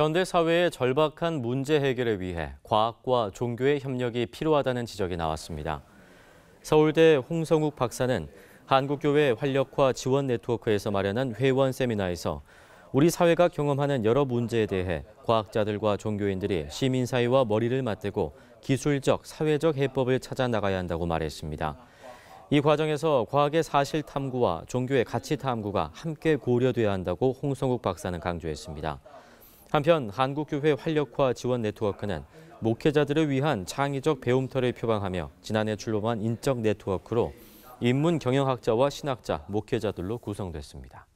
현대 사회의 절박한 문제 해결을 위해 과학과 종교의 협력이 필요하다는 지적이 나왔습니다. 서울대 홍성욱 박사는 한국교회 활력화 지원 네트워크에서 마련한 회원 세미나에서 우리 사회가 경험하는 여러 문제에 대해 과학자들과 종교인들이 시민사회와 머리를 맞대고 기술적, 사회적 해법을 찾아 나가야 한다고 말했습니다. 이 과정에서 과학의 사실 탐구와 종교의 가치 탐구가 함께 고려돼야 한다고 홍성욱 박사는 강조했습니다. 한편 한국교회 활력화 지원 네트워크는 목회자들을 위한 창의적 배움터를 표방하며 지난해 출범한 인적 네트워크로 인문 경영학자와 신학자, 목회자들로 구성됐습니다.